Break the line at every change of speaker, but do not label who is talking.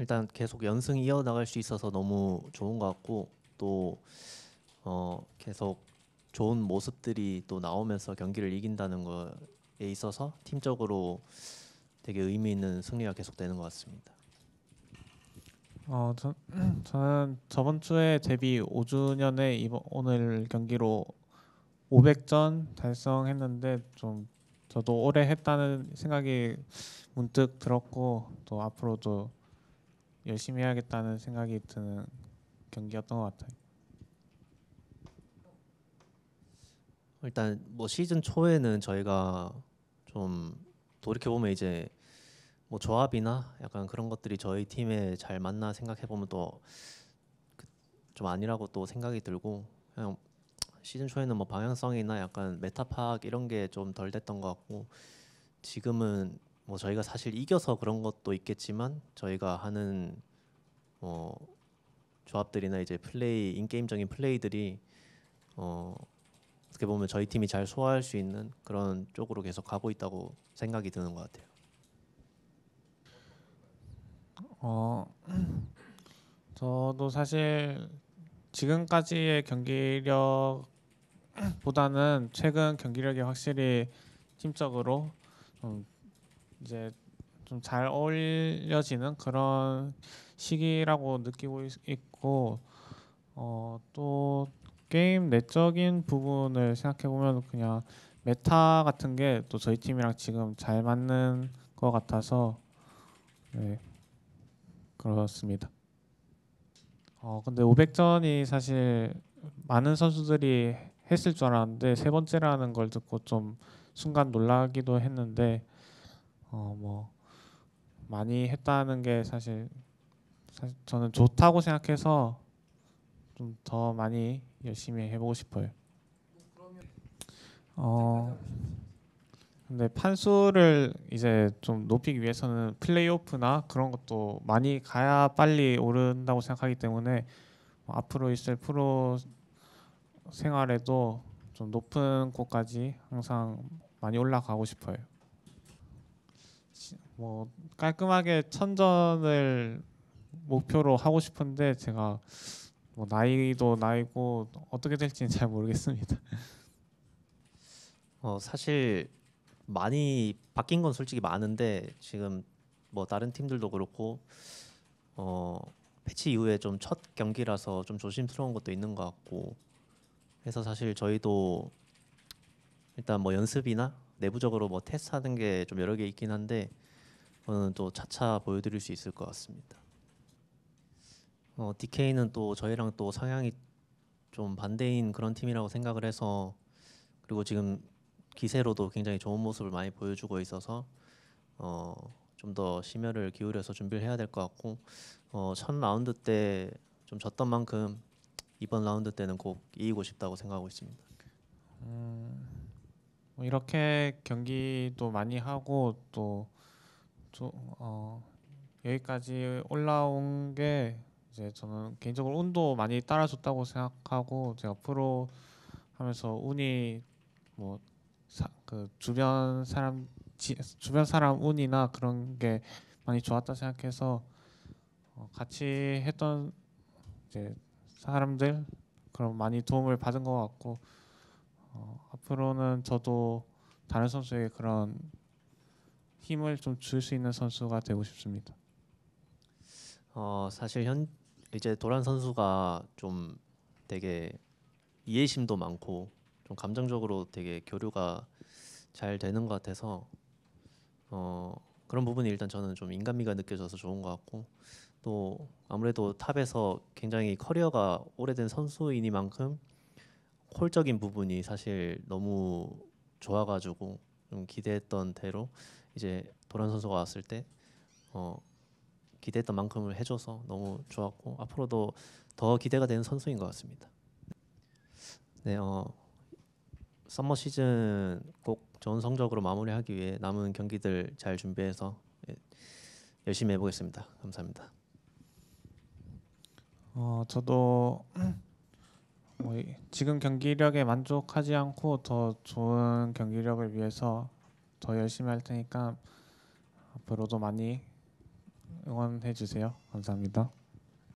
일단 계속 연승 이어나갈 수 있어서 너무 좋은 것 같고 또 어, 계속 좋은 모습들이 또 나오면서 경기를 이긴다는 거에 있어서 팀적으로 되게 의미 있는 승리가 계속되는 것 같습니다.
어, 저, 저는 저번 주에 데뷔 5주년에 이번, 오늘 경기로 500전 달성했는데 좀 저도 오래 했다는 생각이 문득 들었고 또 앞으로도 열심히 해야겠다는 생각이 드는 경기였던 것 같아요. 일단 뭐 시즌
초에는 저희가 좀 돌이켜 보면 이제 뭐 조합이나 약간 그런 것들이 저희 팀에 잘 맞나 생각해 보면 또좀 그 아니라고 또 생각이 들고 그냥 시즌 초에는 뭐 방향성이나 약간 메타 파악 이런 게 좀 덜 됐던 것 같고 지금은 뭐 저희가 사실 이겨서 그런 것도 있겠지만 저희가 하는 어 조합들이나 이제 플레이 인게임적인 플레이들이 어 어떻게 보면 저희 팀이 잘 소화할 수 있는 그런 쪽으로 계속 가고 있다고 생각이 드는 것 같아요.
어 저도 사실 지금까지의 경기력보다는 최근 경기력이 확실히 팀적으로 이제 좀 잘 어울려지는 그런 시기라고 느끼고 있, 고 어, 또 게임 내적인 부분을 생각해 보면 그냥 메타 같은 게 또 저희 팀이랑 지금 잘 맞는 것 같아서 네 그렇습니다. 어 근데 500전이 사실 많은 선수들이 했을 줄 알았는데 세 번째라는 걸 듣고 좀 순간 놀라기도 했는데 어뭐 많이 했다는 게 사실, 사실 저는 좋다고 생각해서 좀 더 많이 열심히 해보고 싶어요. 뭐 어 근데 판수를 이제 좀 높이기 위해서는 플레이오프나 그런 것도 많이 가야 빨리 오른다고 생각하기 때문에 뭐 앞으로 있을 프로 생활에도 좀 높은 곳까지 항상 많이 올라가고 싶어요. 뭐 깔끔하게 천전을 목표로 하고 싶은데 제가 뭐 나이도 나이고 어떻게 될지는 잘 모르겠습니다. 어
사실 많이 바뀐 건 솔직히 많은데 지금 뭐 다른 팀들도 그렇고 어 패치 이후에 좀 첫 경기라서 좀 조심스러운 것도 있는 것 같고 그래서 사실 저희도 일단 뭐 연습이나 내부적으로 뭐 테스트하는 게 좀 여러 개 있긴 한데 저는 또 차차 보여드릴 수 있을 것 같습니다. 어, DK는 또 저희랑 또 성향이 좀 반대인 그런 팀이라고 생각을 해서 그리고 지금 기세로도 굉장히 좋은 모습을 많이 보여주고 있어서 어, 좀더 심혈을 기울여서 준비를 해야 될 것 같고 어, 첫 라운드 때 좀 졌던 만큼 이번 라운드 때는 꼭 이기고 싶다고 생각하고 있습니다.
음, 뭐 이렇게 경기도 많이 하고 또 저, 어, 여기까지 올라온 게 이제 저는 개인적으로 운도 많이 따라줬다고 생각하고 제가 프로 하면서 운이 뭐 사, 그 주변 사람 지, 주변 사람 운이나 그런 게 많이 좋았다 생각해서 어, 같이 했던 이제 사람들 그런 많이 도움을 받은 것 같고 어, 앞으로는 저도 다른 선수의 그런 힘을 좀 줄 수 있는 선수가 되고 싶습니다.
어 사실 현 이제 도란 선수가 좀 되게 이해심도 많고 좀 감정적으로 되게 교류가 잘 되는 것 같아서 어 그런 부분이 일단 저는 좀 인간미가 느껴져서 좋은 것 같고 또 아무래도 탑에서 굉장히 커리어가 오래된 선수이니만큼 콜적인 부분이 사실 너무 좋아가지고 좀 기대했던 대로 이제 도란 선수가 왔을 때 어, 기대했던 만큼을 해줘서 너무 좋았고 앞으로도 더 기대가 되는 선수인 것 같습니다. 네, 어, 썸머 시즌 꼭 좋은 성적으로 마무리하기 위해 남은 경기들 잘 준비해서 예, 열심히 해보겠습니다. 감사합니다.
어, 저도 뭐 지금 경기력에 만족하지 않고 더 좋은 경기력을 위해서 더 열심히 할 테니까 앞으로도 많이 응원해 주세요. 감사합니다.